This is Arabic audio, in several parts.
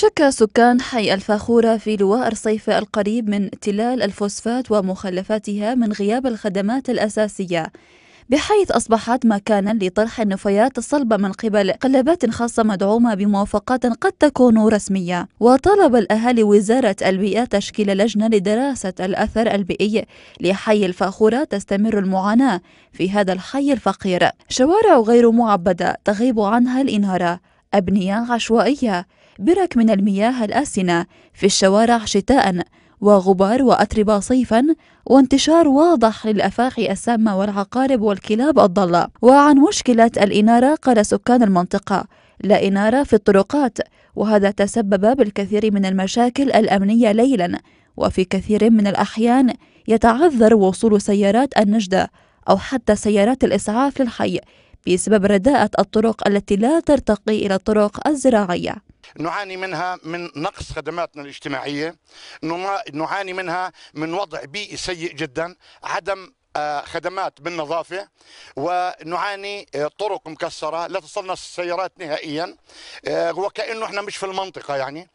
شك سكان حي الفاخورة في لواء الصيف القريب من تلال الفوسفات ومخلفاتها من غياب الخدمات الأساسية بحيث أصبحت مكانا لطرح النفايات الصلبة من قبل قلابات خاصة مدعومة بموافقات قد تكون رسمية وطلب الأهالي وزارة البيئة تشكيل لجنة لدراسة الأثر البيئي لحي الفاخورة تستمر المعاناة في هذا الحي الفقير شوارع غير معبدة تغيب عنها الإنارة أبنية عشوائية برك من المياه الآسنة في الشوارع شتاءً وغبار وأتربة صيفا وانتشار واضح للأفاعي السامة والعقارب والكلاب الضالة وعن مشكلة الإنارة قال سكان المنطقة لا إنارة في الطرقات وهذا تسبب بالكثير من المشاكل الأمنية ليلا وفي كثير من الأحيان يتعذر وصول سيارات النجدة أو حتى سيارات الإسعاف للحي بسبب رداءة الطرق التي لا ترتقي إلى الطرق الزراعية نعاني منها من نقص خدماتنا الاجتماعية نعاني منها من وضع بيئي سيء جدا عدم آه، خدمات بالنظافة ونعاني آه، طرق مكسرة لا تصلنا السيارات نهائيا آه، وكأنه احنا مش في المنطقة يعني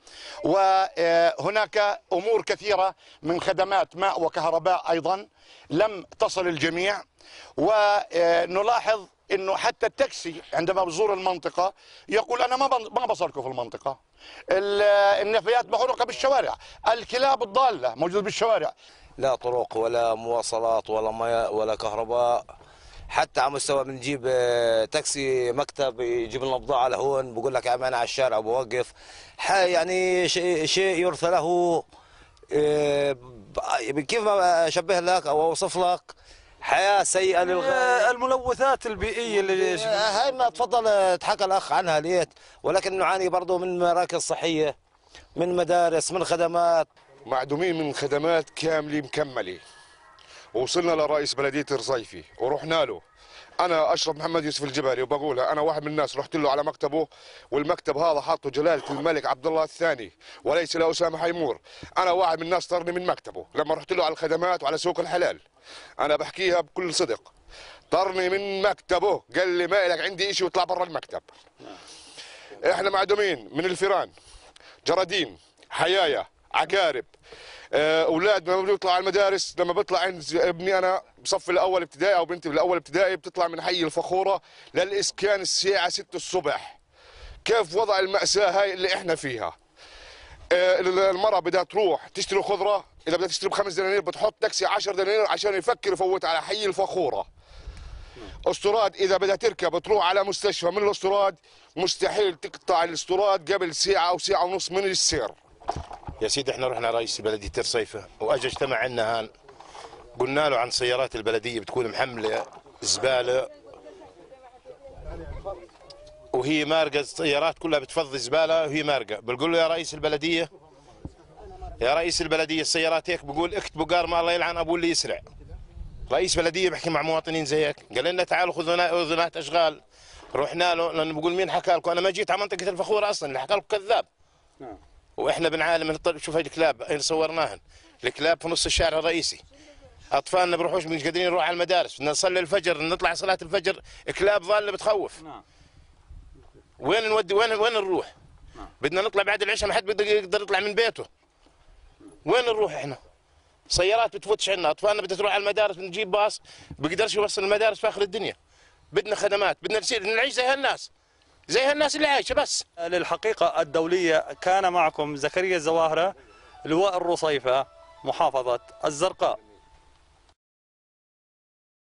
وهناك أمور كثيرة من خدمات ماء وكهرباء أيضا لم تصل الجميع ونلاحظ انه حتى التاكسي عندما بزور المنطقه يقول انا ما ما بصركم في المنطقه النفايات محروقه بالشوارع الكلاب الضاله موجوده بالشوارع لا طرق ولا مواصلات ولا ماء ولا كهرباء حتى على مستوى بنجيب آه، تاكسي مكتب يجيب لنا بضاعه لهون بقول لك يا انا على الشارع بوقف يعني شيء يرثى له آه، كيف ما اشبه لك او اوصف لك حياه سيئه آه، للغايه الملوثات البيئيه اللي آه، هاي ما تفضل آه، تحكى الاخ عنها ليت ولكن نعاني برضه من مراكز صحيه من مدارس من خدمات معدومين من خدمات كامله مكمله وصلنا لرئيس بلديه الرصيفي ورحنا له انا اشرف محمد يوسف الجبلي وبقولها انا واحد من الناس رحت له على مكتبه والمكتب هذا حاطه جلاله الملك عبد الله الثاني وليس له اسامه حيمور انا واحد من الناس طرني من مكتبه لما رحت له على الخدمات وعلى سوق الحلال انا بحكيها بكل صدق طرني من مكتبه قال لي ما لك عندي شيء واطلع برا المكتب احنا معدومين من الفيران جرادين حيايه عقارب آه، اولاد لما بيطلع على المدارس لما بطلع عند ابني انا بصف الاول ابتدائي او بنتي بالاول ابتدائي بتطلع من حي الفخوره للاسكان الساعه 6 الصبح كيف وضع الماساه هاي اللي احنا فيها آه، المراه بدها تروح تشتري خضره اذا بدها تشتري بخمس دنانير بتحط تاكسي 10 دنانير عشان يفكر يفوت على حي الفخوره استراد اذا بدها تركب تروح على مستشفى من الاستراد مستحيل تقطع الاستراد قبل ساعه او ساعه ونص من السير يا سيدي احنا رحنا رئيس بلدية ترصيفة واجى اجتمع عنا هان قلنا له عن سيارات البلدية بتكون محملة زبالة وهي مارقة السيارات كلها بتفضي زبالة وهي مارقة بقول له يا رئيس البلدية يا رئيس البلدية السيارات هيك بقول اكتبوا قار ما الله يلعن ابو اللي يسرع رئيس بلدية بحكي مع مواطنين زي هيك قال لنا تعالوا خذوا اذنات اشغال رحنا له لانه بقول مين حكى لكم انا ما جيت على منطقة الفخور اصلا اللي حكى لكم كذاب نعم واحنا بنعاني من شوف هاي الكلاب اين صورناهن الكلاب في نص الشارع الرئيسي اطفالنا بروحوش مش قادرين نروح على المدارس بدنا نصلي الفجر نطلع صلاه الفجر كلاب ضاله بتخوف نعم وين نودي وين وين نروح نعم. بدنا نطلع بعد العشاء ما حد بده يقدر يطلع من بيته وين نروح احنا سيارات بتفوتش عنا اطفالنا بدها تروح على المدارس بنجيب باص بقدرش يوصل المدارس في اخر الدنيا بدنا خدمات بدنا نصير نعيش زي هالناس زي الناس اللي عايشه بس للحقيقه الدوليه كان معكم زكريا الزواهره لواء الرصيفه محافظه الزرقاء